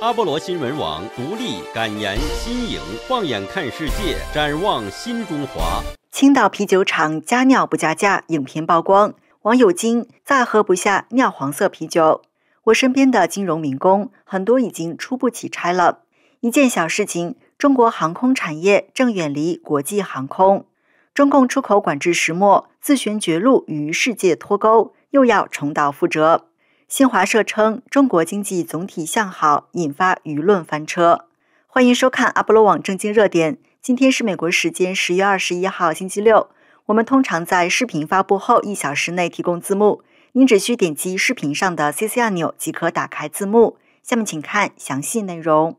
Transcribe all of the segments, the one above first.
阿波罗新闻网独立、敢言、新颖，放眼看世界，展望新中华。青岛啤酒厂加尿不加价，影片曝光，网友惊：再喝不下尿黄色啤酒？我身边的金融民工，很多已经出不起差了。一件小事情，中国航空产业正远离国际航空。中共出口管制石墨，自寻绝路，与世界脱钩，又要重蹈覆辙。新华社称，中国经济总体向好，引发舆论翻车。欢迎收看阿波罗网正经热点。今天是美国时间十月二十一号星期六。我们通常在视频发布后一小时内提供字幕，您只需点击视频上的 CC 按钮即可打开字幕。下面请看详细内容。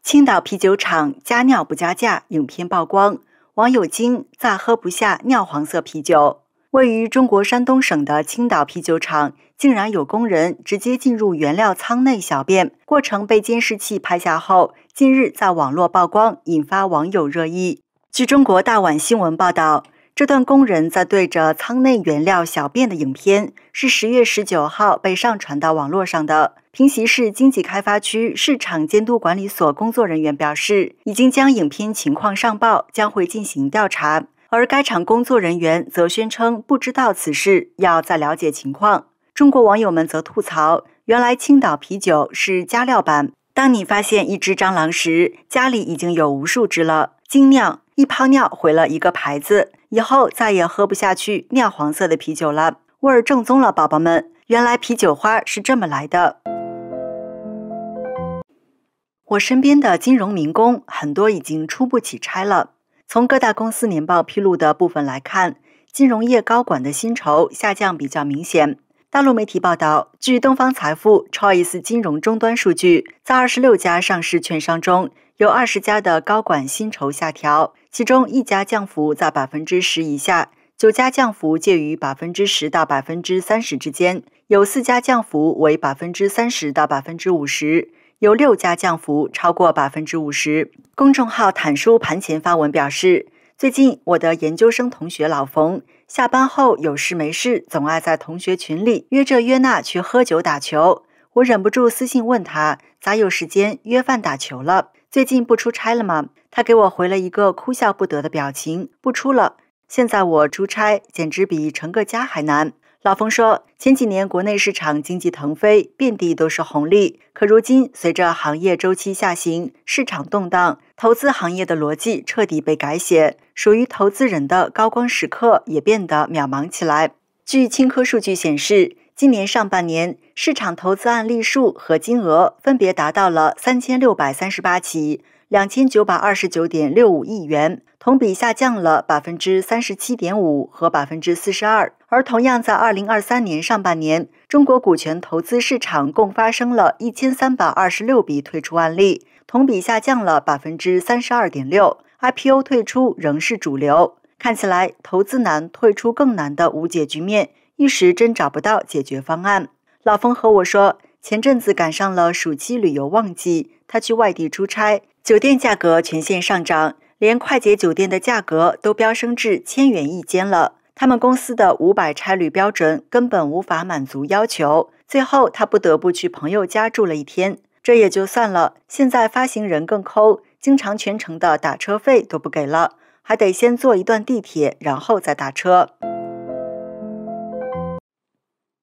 青岛啤酒厂加尿不加价，影片曝光，网友惊：咋喝不下尿黄色啤酒？位于中国山东省的青岛啤酒厂竟然有工人直接进入原料仓内小便，过程被监视器拍下后，近日在网络曝光，引发网友热议。据中国大碗新闻报道，这段工人在对着仓内原料小便的影片是十月十九号被上传到网络上的。平西市经济开发区市场监督管理所工作人员表示，已经将影片情况上报，将会进行调查。而该厂工作人员则宣称不知道此事，要再了解情况。中国网友们则吐槽：“原来青岛啤酒是加料版。当你发现一只蟑螂时，家里已经有无数只了。精酿一泡尿毁了一个牌子，以后再也喝不下去尿黄色的啤酒了。味儿正宗了，宝宝们，原来啤酒花是这么来的。”我身边的金融民工很多已经出不起差了。从各大公司年报披露的部分来看，金融业高管的薪酬下降比较明显。大陆媒体报道，据东方财富 Choice 金融终端数据，在二十六家上市券商中，有二十家的高管薪酬下调，其中一家降幅在百分之十以下，九家降幅介于百分之十到百分之三十之间，有四家降幅为百分之三十到百分之五十。有六家降幅超过百分之五十。公众号坦叔盘前发文表示，最近我的研究生同学老冯下班后有事没事，总爱在同学群里约这约那去喝酒打球。我忍不住私信问他，咋有时间约饭打球了？最近不出差了吗？他给我回了一个哭笑不得的表情，不出了。现在我出差简直比成个家还难。老冯说：“前几年国内市场经济腾飞，遍地都是红利。可如今，随着行业周期下行，市场动荡，投资行业的逻辑彻底被改写，属于投资人的高光时刻也变得渺茫起来。”据青科数据显示，今年上半年市场投资案例数和金额分别达到了三千六百三十八起、两千九百二十九点六五亿元，同比下降了百分之三十七点五和百分之四十二。而同样在二零二三年上半年，中国股权投资市场共发生了一千三百二十六笔退出案例，同比下降了百分之三十二点六。IPO 退出仍是主流，看起来投资难，退出更难的无解局面，一时真找不到解决方案。老冯和我说，前阵子赶上了暑期旅游旺季，他去外地出差，酒店价格全线上涨，连快捷酒店的价格都飙升至千元一间了。他们公司的五百差旅标准根本无法满足要求，最后他不得不去朋友家住了一天。这也就算了，现在发行人更抠，经常全程的打车费都不给了，还得先坐一段地铁，然后再打车。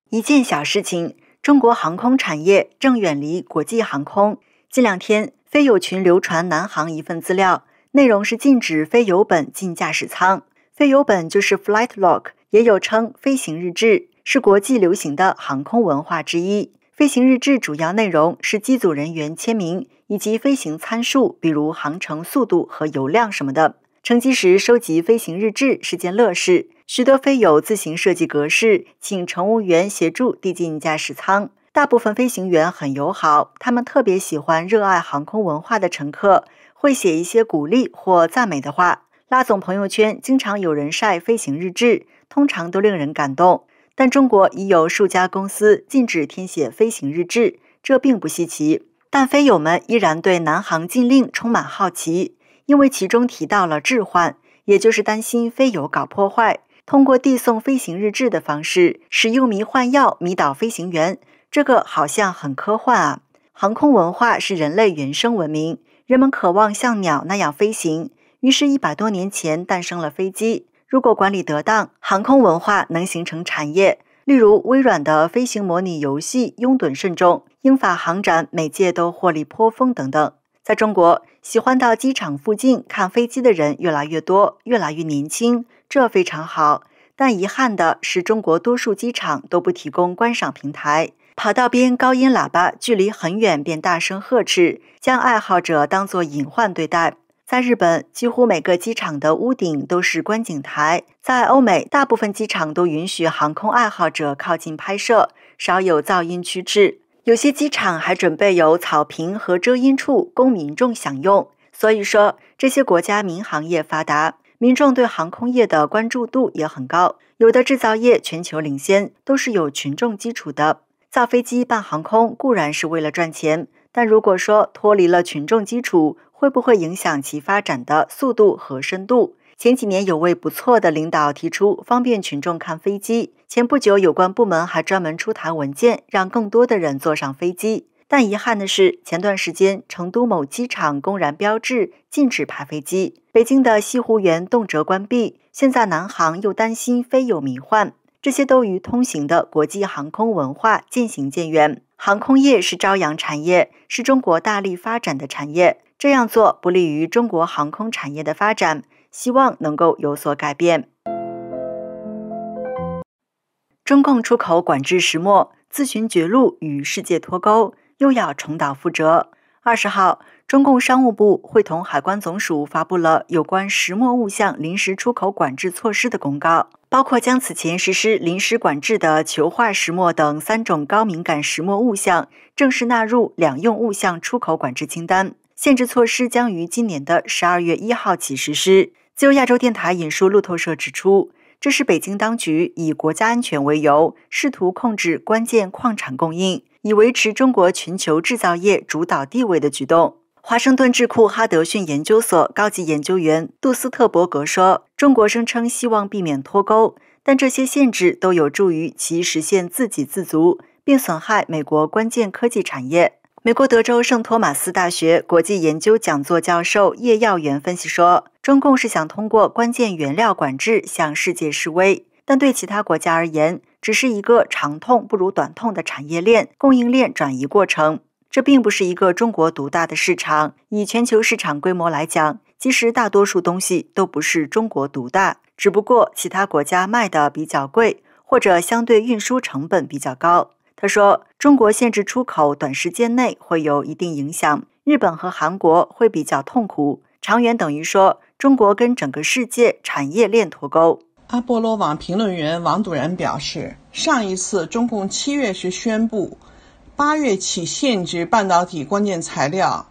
一件小事情，中国航空产业正远离国际航空。近两天，飞友群流传南航一份资料，内容是禁止飞友本进驾驶舱。飞友本就是 Flight Log，也有称飞行日志，是国际流行的航空文化之一。飞行日志主要内容是机组人员签名以及飞行参数，比如航程、速度和油量什么的。乘机时收集飞行日志是件乐事。许多飞友自行设计格式，请乘务员协助递进驾驶舱。大部分飞行员很友好，他们特别喜欢热爱航空文化的乘客，会写一些鼓励或赞美的话。拉总朋友圈经常有人晒飞行日志，通常都令人感动。但中国已有数家公司禁止填写飞行日志，这并不稀奇。但飞友们依然对南航禁令充满好奇，因为其中提到了置换，也就是担心飞友搞破坏，通过递送飞行日志的方式使用迷幻药迷倒飞行员。这个好像很科幻啊！航空文化是人类原生文明，人们渴望像鸟那样飞行。于是，一百多年前诞生了飞机。如果管理得当，航空文化能形成产业，例如微软的飞行模拟游戏《拥趸甚众》，英法航展每届都获利颇丰等等。在中国，喜欢到机场附近看飞机的人越来越多，越来越年轻，这非常好。但遗憾的是，中国多数机场都不提供观赏平台，跑道边高音喇叭距离很远便大声呵斥，将爱好者当作隐患对待。在日本，几乎每个机场的屋顶都是观景台。在欧美，大部分机场都允许航空爱好者靠近拍摄，少有噪音区制。有些机场还准备有草坪和遮阴处供民众享用。所以说，这些国家民航业发达，民众对航空业的关注度也很高。有的制造业全球领先，都是有群众基础的。造飞机、办航空固然是为了赚钱，但如果说脱离了群众基础，会不会影响其发展的速度和深度？前几年有位不错的领导提出方便群众看飞机，前不久有关部门还专门出台文件，让更多的人坐上飞机。但遗憾的是，前段时间成都某机场公然标志禁止拍飞机，北京的西湖园动辄关闭。现在南航又担心飞友迷幻，这些都与通行的国际航空文化渐行渐远。航空业是朝阳产业，是中国大力发展的产业。这样做不利于中国航空产业的发展，希望能够有所改变。中共出口管制石墨自寻绝路与世界脱钩，又要重蹈覆辙。二十号，中共商务部会同海关总署发布了有关石墨物项临时出口管制措施的公告，包括将此前实施临时管制的球化石墨等三种高敏感石墨物项正式纳入两用物项出口管制清单。限制措施将于今年的十二月一号起实施。自由亚洲电台引述路透社指出，这是北京当局以国家安全为由，试图控制关键矿产供应，以维持中国全球制造业主导地位的举动。华盛顿智库哈德逊研究所高级研究员杜斯特伯格说：“中国声称希望避免脱钩，但这些限制都有助于其实现自给自足，并损害美国关键科技产业。”美国德州圣托马斯大学国际研究讲座教授叶耀元分析说：“中共是想通过关键原料管制向世界示威，但对其他国家而言，只是一个长痛不如短痛的产业链、供应链转移过程。这并不是一个中国独大的市场。以全球市场规模来讲，其实大多数东西都不是中国独大，只不过其他国家卖的比较贵，或者相对运输成本比较高。”他说，中国限制出口，短时间内会有一定影响，日本和韩国会比较痛苦，长远等于说，中国跟整个世界产业链脱钩。阿波罗网评论员王笃然表示，上一次中共七月时宣布，八月起限制半导体关键材料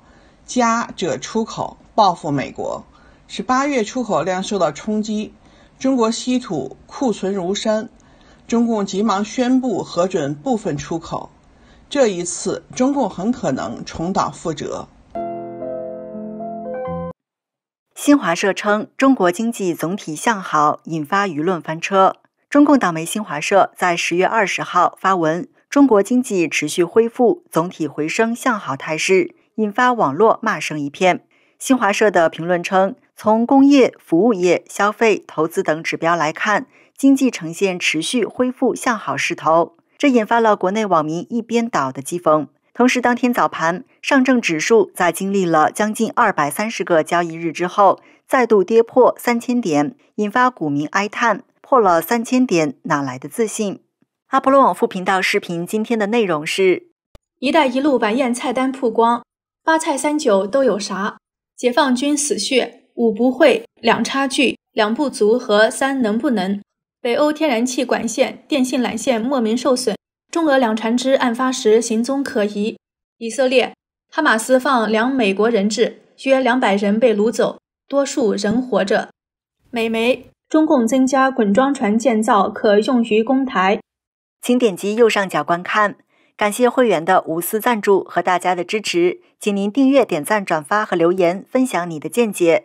加者出口，报复美国，使八月出口量受到冲击。中国稀土库存如山。中共急忙宣布核准部分出口，这一次中共很可能重蹈覆辙。新华社称，中国经济总体向好，引发舆论翻车。中共党媒新华社在十月二十号发文，中国经济持续恢复，总体回升向好态势，引发网络骂声一片。新华社的评论称。从工业、服务业、消费、投资等指标来看，经济呈现持续恢复向好势头，这引发了国内网民一边倒的讥讽。同时，当天早盘，上证指数在经历了将近二百三十个交易日之后，再度跌破三千点，引发股民哀叹：破了三千点，哪来的自信？阿波罗网副频道视频今天的内容是“一带一路”晚宴菜单曝光，八菜三酒都有啥？解放军死穴。五不会，两差距，两不足和三能不能。北欧天然气管线、电信缆线莫名受损。中俄两船只案发时行踪可疑。以色列，哈马斯放两美国人质，约两百人被掳走，多数人活着。美媒，中共增加滚装船建造，可用于公台。请点击右上角观看。感谢会员的无私赞助和大家的支持。请您订阅、点赞、转发和留言，分享你的见解。